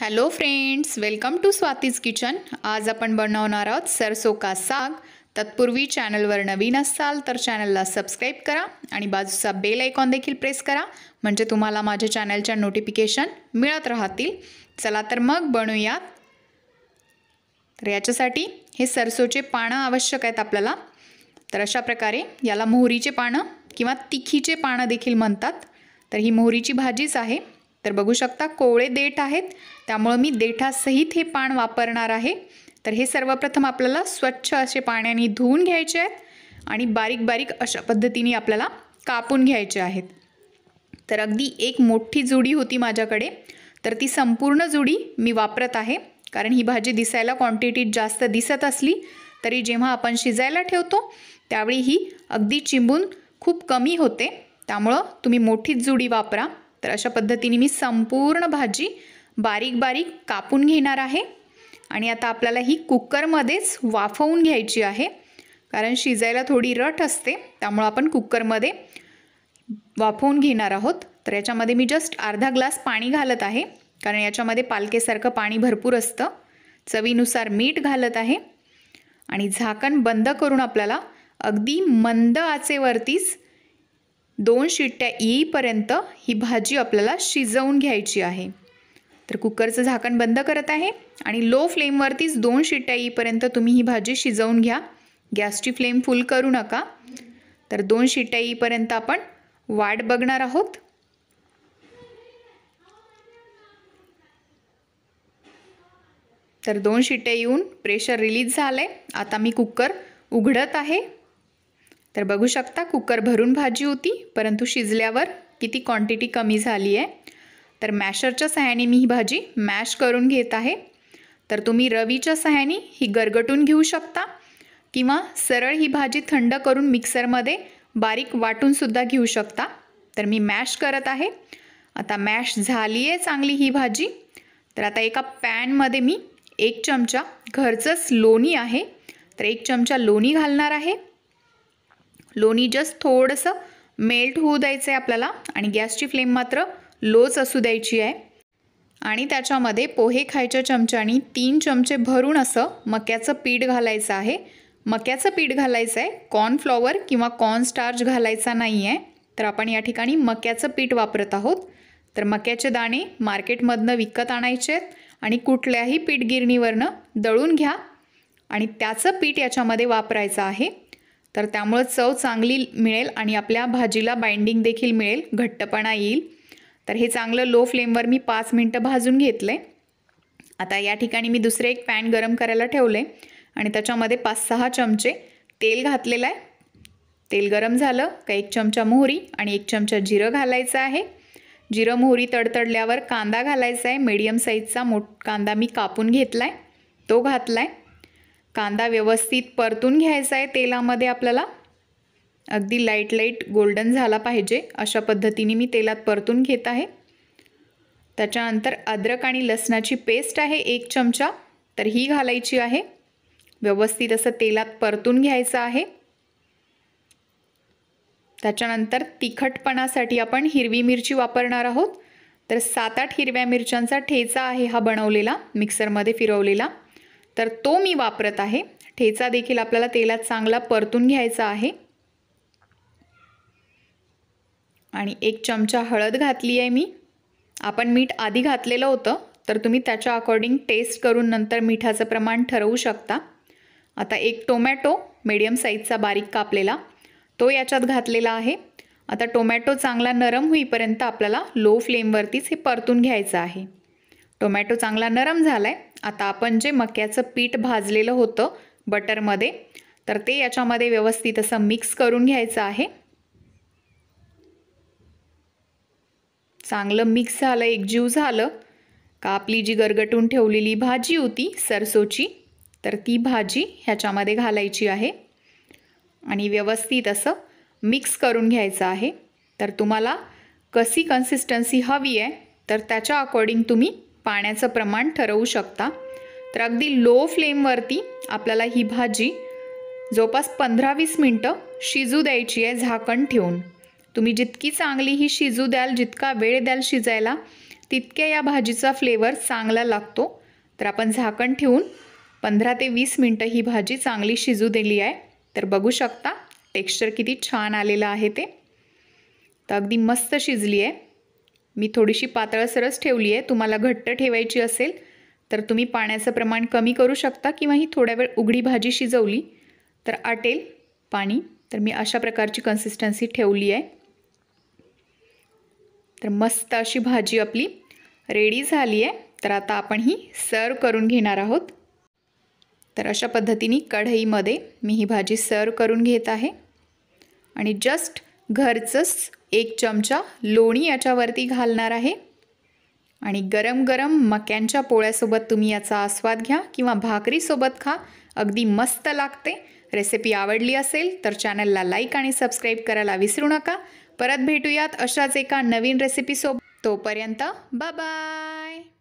hello friends welcome to Swati's kitchen आज आपण बनवणार आहोत सरसो का साग तत्पूर्वी चॅनलवर नवीन असाल तर चॅनलला सबस्क्राईब करा आणि बाजूचा बेल आयकॉन देखील प्रेस करा म्हणजे तुम्हाला माझ्या चॅनलच्या नोटिफिकेशन मिळत राहतील चला तर मग बनवूयात तर याच्यासाठी हे सरसोचे पानं आवश्यक आहेत आपल्याला तर अशा प्रकारे याला मोहरीचे पानं किंवा तिखीचे पानं देखील म्हणतात तर ही मोहरीची भाजीच आहे तर बघू शकता कोवळे देठ आहेत त्यामुळं मी देठासहित हे पान वापरणार आहे तर हे सर्वप्रथम आपल्याला स्वच्छ असे पाण्याने धुवून घ्यायचे आहेत आणि बारीक बारीक अशा पद्धतीने आपल्याला कापून घ्यायचे आहेत तर अगदी एक मोठी जुडी होती माझ्याकडे तर ती संपूर्ण जुडी मी वापरत आहे कारण ही भाजी दिसायला क्वांटिटीत जास्त दिसत असली तरी जेव्हा आपण शिजायला ठेवतो त्यावेळी ही अगदी चिंबून खूप कमी होते त्यामुळं तुम्ही मोठीच जुडी वापरा तर अशा पद्धतीने मी संपूर्ण भाजी बारीक बारीक कापून घेणार आहे आणि आता आपल्याला ही कुकरमध्येच वाफवून घ्यायची आहे कारण शिजायला थोडी रट असते त्यामुळं आपण कुकरमध्ये वाफवून घेणार आहोत तर याच्यामध्ये मी जस्ट अर्धा ग्लास पाणी घालत आहे कारण याच्यामध्ये पालकेसारखं पाणी भरपूर असतं चवीनुसार मीठ घालत आहे आणि झाकण बंद करून आपल्याला अगदी मंद आचेवरतीच दोन शिट्ट्या येईपर्यंत ही भाजी आपल्याला शिजवून घ्यायची आहे तर कुकरचं झाकण बंद करत आहे आणि लो फ्लेमवरतीच दोन शिट्ट्या येईपर्यंत तुम्ही ही भाजी शिजवून घ्या गॅसची फ्लेम फुल करू नका तर दोन शिट्ट्या येईपर्यंत आपण वाट बघणार आहोत तर दोन शिट्ट्या येऊन प्रेशर रिलीज झालं आहे आता मी कुकर उघडत आहे तर बघू शकता कुकर भरून भाजी होती परंतु शिजल्यावर किती क्वांटिटी कमी झाली आहे तर मॅशरच्या सहाय्याने मी ही भाजी मॅश करून घेत आहे तर तुम्ही रवीच्या सहाय्याने ही गरगटून घेऊ शकता किंवा सरळ ही भाजी थंड करून मिक्सरमध्ये बारीक वाटूनसुद्धा घेऊ शकता तर मी मॅश करत आहे आता मॅश झाली आहे चांगली ही भाजी तर आता एका पॅनमध्ये मी एक चमचा घरचंच लोणी आहे तर एक चमचा लोणी घालणार आहे लोणी जस्ट थोडंसं मेल्ट होऊ द्यायचं आहे आपल्याला आणि गॅसची फ्लेम मात्र लोच असू द्यायची आहे आणि त्याच्यामध्ये पोहे खायच्या चमच्यानी तीन चमचे भरून असं मक्याचं पीठ घालायचं आहे मक्याचं पीठ घालायचं आहे कॉर्नफ्लॉवर किंवा कॉर्न स्टार्च घालायचा नाही आहे तर आपण या ठिकाणी मक्याचं पीठ वापरत आहोत तर मक्याचे दाणे मार्केटमधनं विकत आणायचे आहेत आणि कुठल्याही पीठ गिरणीवरनं दळून घ्या आणि त्याचं पीठ याच्यामध्ये वापरायचं आहे तर त्यामुळं चव चांगली मिळेल आणि आपल्या भाजीला बाइंडिंग देखील मिळेल घट्टपणा येईल तर हे चांगलं लो फ्लेमवर मी पाच मिनटं भाजून घेतलं आहे आता या ठिकाणी मी दुसरे एक पॅन गरम करायला ठेवलं आणि त्याच्यामध्ये पाच सहा चमचे तेल घातलेलं आहे तेल गरम झालं का एक चमचा मोहरी आणि एक चमचा जिरं घालायचं आहे जिरं मोहरी तडतडल्यावर कांदा घालायचा आहे मीडियम साईजचा मोठ कांदा मी कापून घेतला आहे तो घातला आहे कांदा व्यवस्थित परतून घ्यायचा आहे तेलामध्ये आपल्याला अगदी लाईट लाईट गोल्डन झाला पाहिजे अशा पद्धतीने मी तेलात परतून घेत आहे त्याच्यानंतर अद्रक आणि लसणाची पेस्ट आहे एक चमचा तर ही घालायची आहे व्यवस्थित असं तेलात परतून घ्यायचं आहे त्याच्यानंतर तिखटपणासाठी आपण हिरवी मिरची वापरणार आहोत तर सात आठ हिरव्या मिरच्यांचा ठेचा आहे हा बनवलेला मिक्सरमध्ये फिरवलेला तर तो मी वापरत आहे ठेचा देखील आपल्याला तेलात चांगला परतून घ्यायचा आहे आणि एक चमचा हळद घातली आहे मी आपण मीठ आधी घातलेलं होतं तर तुम्ही त्याच्या अकॉर्डिंग टेस्ट करून नंतर मिठाचं प्रमाण ठरवू शकता आता एक टोमॅटो मीडियम साईजचा बारीक कापलेला तो याच्यात घातलेला आहे आता टोमॅटो चांगला नरम होईपर्यंत आपल्याला लो फ्लेमवरतीच हे परतून घ्यायचं आहे टोमॅटो चांगला नरम झाला आहे आता आपण जे मक्याचं पीठ भाजलेलं होतं बटरमध्ये तर ते याच्यामध्ये व्यवस्थित असं मिक्स करून घ्यायचं आहे चांगलं मिक्स झालं एकजीव झालं का आपली जी गरगटून ठेवलेली भाजी होती सरसोची तर ती भाजी ह्याच्यामध्ये घालायची आहे आणि व्यवस्थित असं मिक्स करून घ्यायचं आहे तर तुम्हाला कशी कन्सिस्टन्सी हवी आहे तर त्याच्या अकॉर्डिंग तुम्ही पाण्याचं प्रमाण ठरवू शकता तर अगदी लो फ्लेमवरती आपल्याला ही भाजी जवळपास पंधरा वीस मिनटं शिजू द्यायची आहे झाकण ठेवून तुम्ही जितकी चांगली ही शिजू द्याल जितका वेळ द्याल शिजायला तितक्या या भाजीचा फ्लेवर चांगला लागतो तर आपण झाकण ठेवून पंधरा ते वीस मिनटं ही भाजी चांगली शिजू दिली आहे तर बघू शकता टेक्स्चर किती छान आलेलं आहे ते तर अगदी मस्त शिजली आहे मी थोडीशी पातळसरच ठेवली आहे तुम्हाला घट्ट ठेवायची असेल तर तुम्ही पाण्याचं प्रमाण कमी करू शकता किंवा ही थोड्या वेळ उघडी भाजी शिजवली तर आटेल पाणी तर मी अशा प्रकारची कन्सिस्टन्सी ठेवली आहे तर मस्त अशी भाजी आपली रेडी झाली आहे तर आता आपण ही सर्व करून घेणार आहोत तर अशा पद्धतीने कढईमध्ये मी ही भाजी सर्व करून घेत आहे आणि जस्ट घरचंच एक चमचा लोणी याच्यावरती घालणार आहे आणि गरम गरम मक्यांच्या पोळ्यासोबत तुम्ही याचा आस्वाद घ्या किंवा भाकरीसोबत खा अगदी मस्त लागते रेसिपी आवडली असेल तर चॅनलला लाईक आणि सबस्क्राईब करायला विसरू नका परत भेटूयात अशाच एका नवीन रेसिपीसोबत तोपर्यंत बाय